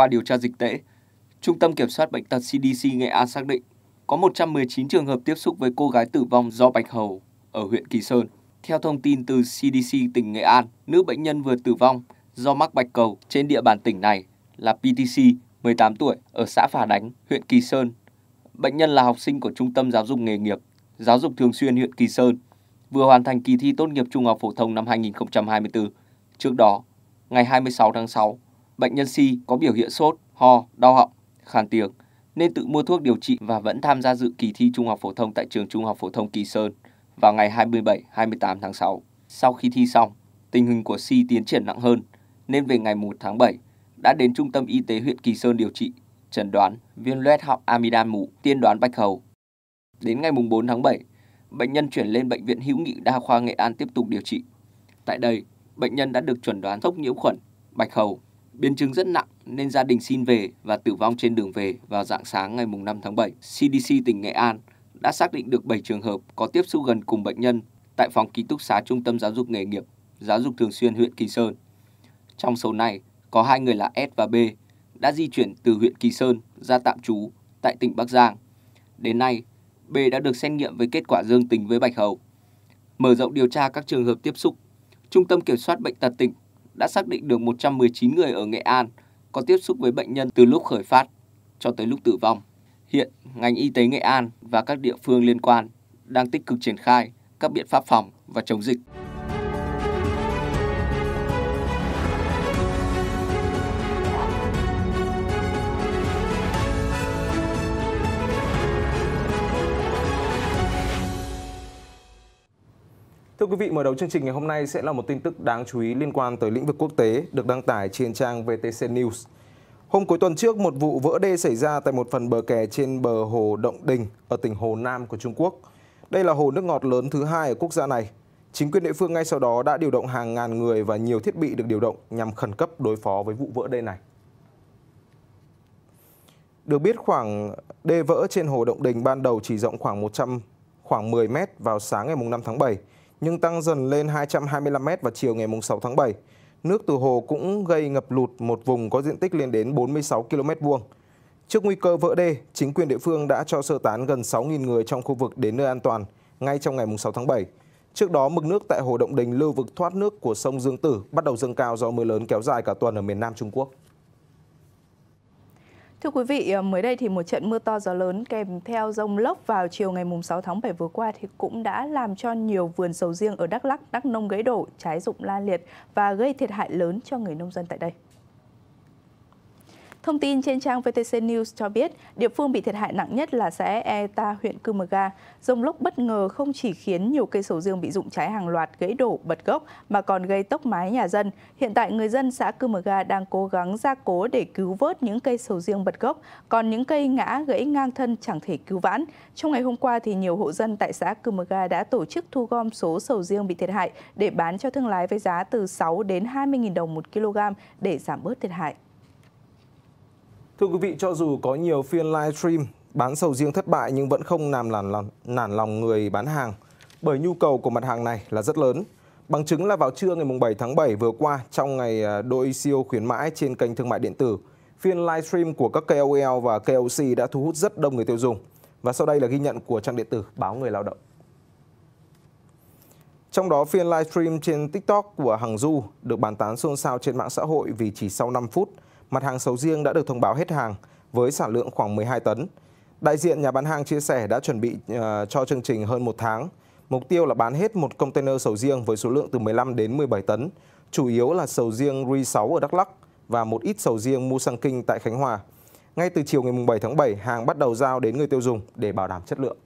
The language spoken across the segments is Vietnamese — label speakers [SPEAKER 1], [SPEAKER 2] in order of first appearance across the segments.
[SPEAKER 1] qua điều tra dịch tễ, Trung tâm Kiểm soát Bệnh tật CDC Nghệ An xác định có 119 trường hợp tiếp xúc với cô gái tử vong do bạch hầu ở huyện Kỳ Sơn. Theo thông tin từ CDC tỉnh Nghệ An, nữ bệnh nhân vừa tử vong do mắc bạch cầu trên địa bàn tỉnh này là PTC, 18 tuổi, ở xã Phà Đánh, huyện Kỳ Sơn. Bệnh nhân là học sinh của Trung tâm Giáo dục Nghề nghiệp, Giáo dục Thường xuyên huyện Kỳ Sơn, vừa hoàn thành kỳ thi tốt nghiệp trung học phổ thông năm 2024. Trước đó, ngày 26 tháng 6, bệnh nhân Si có biểu hiện sốt, ho, đau họng, khàn tiếng nên tự mua thuốc điều trị và vẫn tham gia dự kỳ thi Trung học phổ thông tại trường Trung học phổ thông Kỳ Sơn vào ngày 27-28 tháng 6. Sau khi thi xong, tình hình của Si tiến triển nặng hơn nên về ngày 1 tháng 7 đã đến Trung tâm Y tế huyện Kỳ Sơn điều trị, chẩn đoán viêm loét họng amidan mù, tiên đoán bạch hầu. Đến ngày 4 tháng 7, bệnh nhân chuyển lên Bệnh viện Hữu nghị Đa khoa Nghệ An tiếp tục điều trị. Tại đây, bệnh nhân đã được chuẩn đoán sốc nhiễm khuẩn, bạch hầu Biến chứng rất nặng nên gia đình xin về và tử vong trên đường về vào dạng sáng ngày 5 tháng 7. CDC tỉnh Nghệ An đã xác định được 7 trường hợp có tiếp xúc gần cùng bệnh nhân tại phòng ký túc xá Trung tâm Giáo dục Nghề nghiệp, Giáo dục Thường xuyên huyện Kỳ Sơn. Trong số này, có hai người là S và B đã di chuyển từ huyện Kỳ Sơn ra tạm trú tại tỉnh Bắc Giang. Đến nay, B đã được xét nghiệm với kết quả dương tính với bạch hầu. Mở rộng điều tra các trường hợp tiếp xúc, Trung tâm Kiểm soát Bệnh tật tỉnh đã xác định được 119 người ở Nghệ An có tiếp xúc với bệnh nhân từ lúc khởi phát cho tới lúc tử vong. Hiện, ngành y tế Nghệ An và các địa phương liên quan đang tích cực triển khai các biện pháp phòng và chống dịch.
[SPEAKER 2] vị, mở đầu chương trình ngày hôm nay sẽ là một tin tức đáng chú ý liên quan tới lĩnh vực quốc tế được đăng tải trên trang VTC News. Hôm cuối tuần trước, một vụ vỡ đê xảy ra tại một phần bờ kè trên bờ hồ Động Đình ở tỉnh Hồ Nam của Trung Quốc. Đây là hồ nước ngọt lớn thứ hai ở quốc gia này. Chính quyền địa phương ngay sau đó đã điều động hàng ngàn người và nhiều thiết bị được điều động nhằm khẩn cấp đối phó với vụ vỡ đê này. Được biết khoảng đê vỡ trên hồ Động Đình ban đầu chỉ rộng khoảng 100 khoảng 10 mét vào sáng ngày 5 tháng 7 nhưng tăng dần lên 225 m vào chiều ngày 6 tháng 7. Nước từ hồ cũng gây ngập lụt một vùng có diện tích lên đến 46 km vuông. Trước nguy cơ vỡ đê, chính quyền địa phương đã cho sơ tán gần 6.000 người trong khu vực đến nơi an toàn ngay trong ngày 6 tháng 7. Trước đó, mực nước tại Hồ Động Đình lưu vực thoát nước của sông Dương Tử bắt đầu dâng cao do mưa lớn kéo dài cả tuần ở miền Nam Trung Quốc.
[SPEAKER 3] Thưa quý vị, ờ, mới đây thì một trận mưa to gió lớn kèm theo rông lốc vào chiều ngày 6 tháng 7 vừa qua thì cũng đã làm cho nhiều vườn sầu riêng ở Đắk Lắk, Đắk Nông gãy đổ, trái rụng la liệt và gây thiệt hại lớn cho người nông dân tại đây. Thông tin trên trang VTC News cho biết, địa phương bị thiệt hại nặng nhất là xã Eta, huyện Cư Mờ Ga. Rông lốc bất ngờ không chỉ khiến nhiều cây sầu riêng bị rụng trái hàng loạt, gãy đổ, bật gốc mà còn gây tốc mái nhà dân. Hiện tại người dân xã Cư Mờ Ga đang cố gắng gia cố để cứu vớt những cây sầu riêng bật gốc, còn những cây ngã gãy ngang thân chẳng thể cứu vãn. Trong ngày hôm qua thì nhiều hộ dân tại xã Cư Mờ Ga đã tổ chức thu gom số sầu riêng bị thiệt hại để bán cho thương lái với giá từ 6 đến 20.000 đồng một kg để giảm bớt thiệt hại.
[SPEAKER 2] Thưa quý vị, cho dù có nhiều phiên live stream bán sầu riêng thất bại nhưng vẫn không làm nản lòng, nản lòng người bán hàng bởi nhu cầu của mặt hàng này là rất lớn. Bằng chứng là vào trưa ngày 7 tháng 7 vừa qua, trong ngày à, đôi siêu khuyến mãi trên kênh thương mại điện tử, phiên live stream của các KOL và KOC đã thu hút rất đông người tiêu dùng. Và sau đây là ghi nhận của trang điện tử Báo Người Lao Động. Trong đó, phiên live stream trên TikTok của Hằng Du được bàn tán xôn xao trên mạng xã hội vì chỉ sau 5 phút – mặt hàng sầu riêng đã được thông báo hết hàng với sản lượng khoảng 12 tấn. Đại diện nhà bán hàng chia sẻ đã chuẩn bị ờ, cho chương trình hơn một tháng. Mục tiêu là bán hết một container sầu riêng với số lượng từ 15 đến 17 tấn, chủ yếu là sầu riêng Ri6 ở Đắk Lắk và một ít sầu riêng Musang Kinh tại Khánh Hòa. Ngay từ chiều ngày 7 tháng 7, hàng bắt đầu giao đến người tiêu dùng để bảo đảm chất lượng.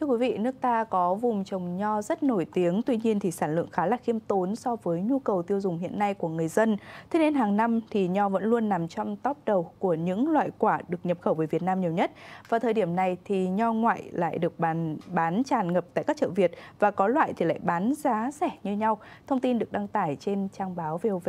[SPEAKER 3] Thưa quý vị, nước ta có vùng trồng nho rất nổi tiếng, tuy nhiên thì sản lượng khá là khiêm tốn so với nhu cầu tiêu dùng hiện nay của người dân. Thế nên hàng năm thì nho vẫn luôn nằm trong top đầu của những loại quả được nhập khẩu về Việt Nam nhiều nhất. và thời điểm này thì nho ngoại lại được bán bán tràn ngập tại các chợ Việt và có loại thì lại bán giá rẻ như nhau. Thông tin được đăng tải trên trang báo VOV.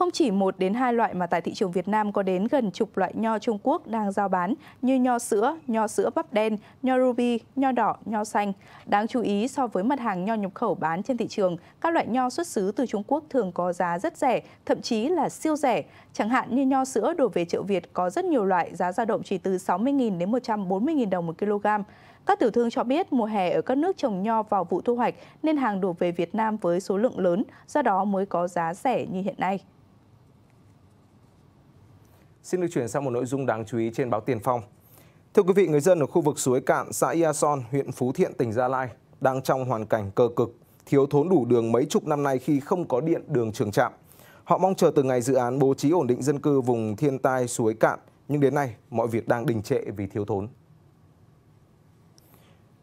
[SPEAKER 3] Không chỉ một đến hai loại mà tại thị trường Việt Nam có đến gần chục loại nho Trung Quốc đang giao bán như nho sữa, nho sữa bắp đen, nho ruby, nho đỏ, nho xanh. Đáng chú ý so với mặt hàng nho nhập khẩu bán trên thị trường, các loại nho xuất xứ từ Trung Quốc thường có giá rất rẻ, thậm chí là siêu rẻ. Chẳng hạn như nho sữa đổ về chợ Việt có rất nhiều loại giá dao động chỉ từ 60.000 đến 140.000 đồng một kg. Các tiểu thương cho biết mùa hè ở các nước trồng nho vào vụ thu hoạch nên hàng đổ về Việt Nam với số lượng lớn, do đó mới có giá rẻ như hiện nay.
[SPEAKER 2] Xin được chuyển sang một nội dung đáng chú ý trên báo Tiền Phong. Thưa quý vị, người dân ở khu vực suối cạn xã Ia Son, huyện Phú Thiện, tỉnh Gia Lai đang trong hoàn cảnh cơ cực, thiếu thốn đủ đường mấy chục năm nay khi không có điện đường trường trạm. Họ mong chờ từ ngày dự án bố trí ổn định dân cư vùng thiên tai suối cạn, nhưng đến nay mọi việc đang đình trệ vì thiếu thốn.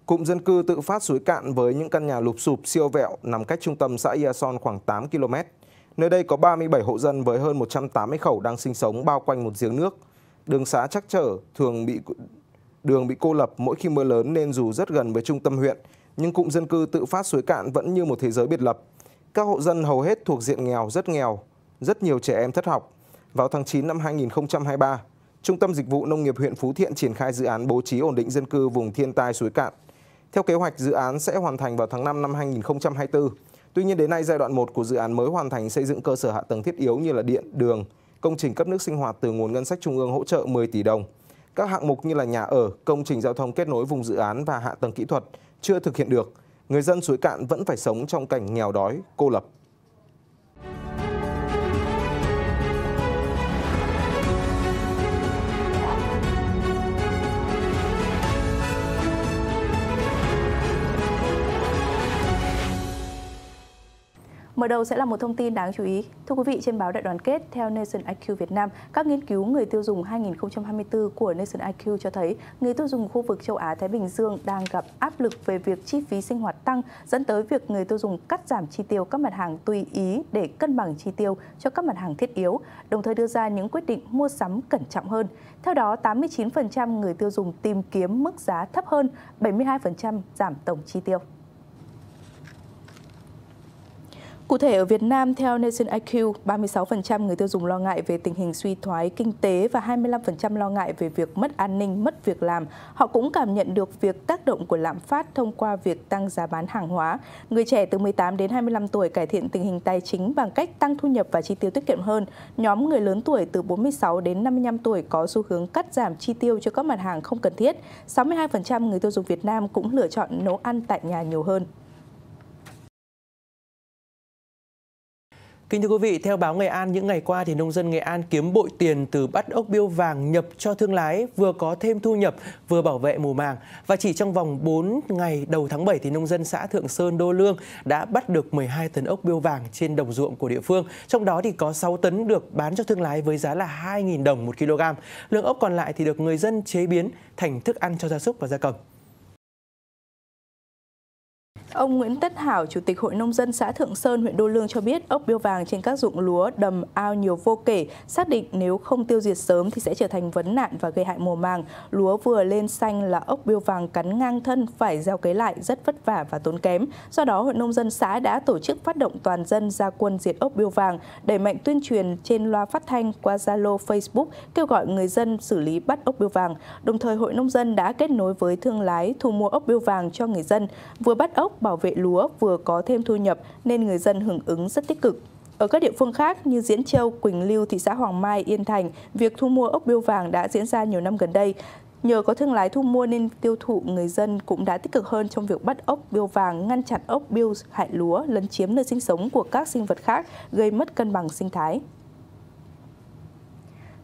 [SPEAKER 2] Cụm dân cư tự phát suối cạn với những căn nhà lụp sụp siêu vẹo nằm cách trung tâm xã Ia Son khoảng 8 km. Nơi đây có 37 hộ dân với hơn 180 khẩu đang sinh sống bao quanh một giếng nước. Đường xá chắc trở, thường bị đường bị cô lập mỗi khi mưa lớn nên dù rất gần với trung tâm huyện, nhưng cụm dân cư tự phát suối cạn vẫn như một thế giới biệt lập. Các hộ dân hầu hết thuộc diện nghèo rất nghèo, rất nhiều trẻ em thất học. Vào tháng 9 năm 2023, Trung tâm Dịch vụ Nông nghiệp huyện Phú Thiện triển khai dự án bố trí ổn định dân cư vùng thiên tai suối cạn. Theo kế hoạch, dự án sẽ hoàn thành vào tháng 5 năm 2024. Tuy nhiên đến nay giai đoạn 1 của dự án mới hoàn thành xây dựng cơ sở hạ tầng thiết yếu như là điện, đường, công trình cấp nước sinh hoạt từ nguồn ngân sách trung ương hỗ trợ 10 tỷ đồng. Các hạng mục như là nhà ở, công trình giao thông kết nối vùng dự án và hạ tầng kỹ thuật chưa thực hiện được. Người dân suối cạn vẫn phải sống trong cảnh nghèo đói, cô lập.
[SPEAKER 3] Mở đầu sẽ là một thông tin đáng chú ý. Thưa quý vị, trên báo Đại đoàn kết theo Nation IQ Việt Nam, các nghiên cứu người tiêu dùng 2024 của Nation IQ cho thấy người tiêu dùng khu vực châu Á Thái Bình Dương đang gặp áp lực về việc chi phí sinh hoạt tăng dẫn tới việc người tiêu dùng cắt giảm chi tiêu các mặt hàng tùy ý để cân bằng chi tiêu cho các mặt hàng thiết yếu, đồng thời đưa ra những quyết định mua sắm cẩn trọng hơn. Theo đó, 89% người tiêu dùng tìm kiếm mức giá thấp hơn, 72% giảm tổng chi tiêu. Cụ thể ở Việt Nam, theo Nation IQ, 36% người tiêu dùng lo ngại về tình hình suy thoái kinh tế và 25% lo ngại về việc mất an ninh, mất việc làm. Họ cũng cảm nhận được việc tác động của lạm phát thông qua việc tăng giá bán hàng hóa. Người trẻ từ 18 đến 25 tuổi cải thiện tình hình tài chính bằng cách tăng thu nhập và chi tiêu tiết kiệm hơn. Nhóm người lớn tuổi từ 46 đến 55 tuổi có xu hướng cắt giảm chi tiêu cho các mặt hàng không cần thiết. 62% người tiêu dùng Việt Nam cũng lựa chọn nấu ăn tại nhà nhiều hơn.
[SPEAKER 4] Kính thưa quý vị, theo báo Nghệ An những ngày qua thì nông dân Nghệ An kiếm bội tiền từ bắt ốc biêu vàng nhập cho thương lái, vừa có thêm thu nhập, vừa bảo vệ mùa màng. Và chỉ trong vòng 4 ngày đầu tháng 7 thì nông dân xã Thượng Sơn Đô Lương đã bắt được 12 tấn ốc biêu vàng trên đồng ruộng của địa phương. Trong đó thì có 6 tấn được bán cho thương lái với giá là 2.000 đồng một kg. Lượng ốc còn lại thì được người dân chế biến thành thức ăn cho gia súc và gia cầm.
[SPEAKER 3] Ông Nguyễn Tất Hảo, Chủ tịch Hội Nông dân xã Thượng Sơn, huyện Đô Lương cho biết ốc biêu vàng trên các ruộng lúa, đầm, ao nhiều vô kể, xác định nếu không tiêu diệt sớm thì sẽ trở thành vấn nạn và gây hại mùa màng. Lúa vừa lên xanh là ốc biêu vàng cắn ngang thân phải gieo cấy lại rất vất vả và tốn kém. Do đó, Hội Nông dân xã đã tổ chức phát động toàn dân ra quân diệt ốc biêu vàng, đẩy mạnh tuyên truyền trên loa phát thanh qua Zalo, Facebook, kêu gọi người dân xử lý bắt ốc biêu vàng. Đồng thời, Hội Nông dân đã kết nối với thương lái thu mua ốc biêu vàng cho người dân, vừa bắt ốc bảo vệ lúa vừa có thêm thu nhập nên người dân hưởng ứng rất tích cực. Ở các địa phương khác như Diễn Châu, Quỳnh Lưu, thị xã Hoàng Mai, Yên Thành, việc thu mua ốc biêu vàng đã diễn ra nhiều năm gần đây. Nhờ có thương lái thu mua nên tiêu thụ người dân cũng đã tích cực hơn trong việc bắt ốc biêu vàng, ngăn chặn ốc biêu hại lúa, lấn chiếm nơi sinh sống của các sinh vật khác, gây mất cân bằng sinh thái.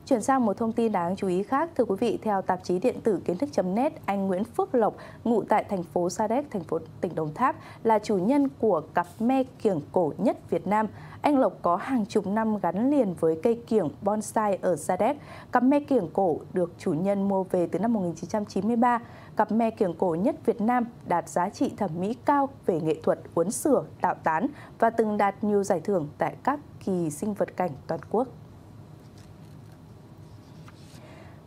[SPEAKER 3] Chuyển sang một thông tin đáng chú ý khác, thưa quý vị, theo tạp chí điện tử kiến thức.net, anh Nguyễn Phước Lộc, ngụ tại thành phố Sa Đéc, thành phố tỉnh Đồng Tháp, là chủ nhân của cặp me kiểng cổ nhất Việt Nam. Anh Lộc có hàng chục năm gắn liền với cây kiểng bonsai ở Sa Đéc. Cặp me kiểng cổ được chủ nhân mua về từ năm 1993. Cặp me kiểng cổ nhất Việt Nam đạt giá trị thẩm mỹ cao về nghệ thuật uốn sửa, tạo tán và từng đạt nhiều giải thưởng tại các kỳ sinh vật cảnh toàn quốc.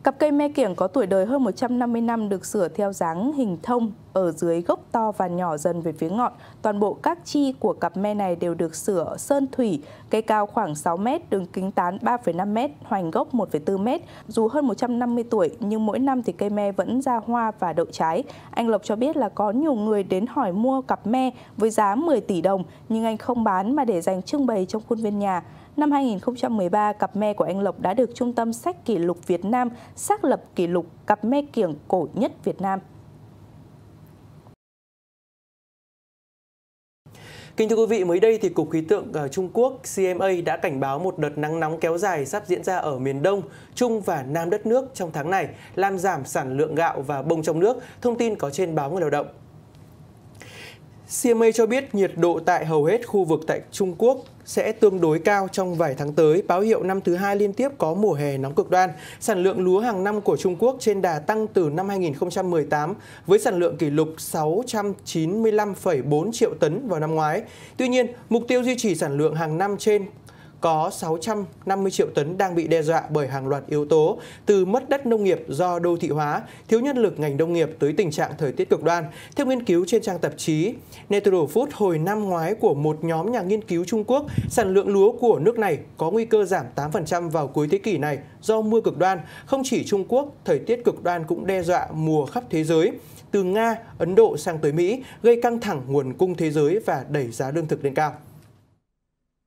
[SPEAKER 3] Cặp cây me kiểng có tuổi đời hơn 150 năm được sửa theo dáng hình thông ở dưới gốc to và nhỏ dần về phía ngọn. Toàn bộ các chi của cặp me này đều được sửa sơn thủy, cây cao khoảng 6 m, đường kính tán 3,5 m, hoành gốc 1,4 m. Dù hơn 150 tuổi nhưng mỗi năm thì cây me vẫn ra hoa và đậu trái. Anh Lộc cho biết là có nhiều người đến hỏi mua cặp me với giá 10 tỷ đồng nhưng anh không bán mà để dành trưng bày trong khuôn viên nhà. Năm 2013, cặp me của anh Lộc đã được Trung tâm Sách Kỷ lục Việt Nam xác lập kỷ lục cặp me kiểng cổ nhất Việt Nam.
[SPEAKER 4] Kính thưa quý vị, mới đây thì Cục Khí tượng ờ, Trung Quốc CMA đã cảnh báo một đợt nắng nóng kéo dài sắp diễn ra ở miền Đông, Trung và Nam đất nước trong tháng này, làm giảm sản lượng gạo và bông trong nước, thông tin có trên báo Người Lao động. CMA cho biết nhiệt độ tại hầu hết khu vực tại Trung Quốc sẽ tương đối cao trong vài tháng tới, báo hiệu năm thứ hai liên tiếp có mùa hè nóng cực đoan. Sản lượng lúa hàng năm của Trung Quốc trên đà tăng từ năm 2018 với sản lượng kỷ lục 695,4 triệu tấn vào năm ngoái. Tuy nhiên, mục tiêu duy trì sản lượng hàng năm trên có 650 triệu tấn đang bị đe dọa bởi hàng loạt yếu tố từ mất đất nông nghiệp do đô thị hóa, thiếu nhân lực ngành nông nghiệp tới tình trạng thời tiết cực đoan. Theo nghiên cứu trên trang tạp chí Natural Food hồi năm ngoái của một nhóm nhà nghiên cứu Trung Quốc, sản lượng lúa của nước này có nguy cơ giảm 8% vào cuối thế kỷ này do mưa cực đoan. Không chỉ Trung Quốc, thời tiết cực đoan cũng đe dọa mùa khắp thế giới từ Nga, Ấn Độ sang tới Mỹ, gây căng thẳng nguồn cung thế giới và đẩy giá lương thực lên cao.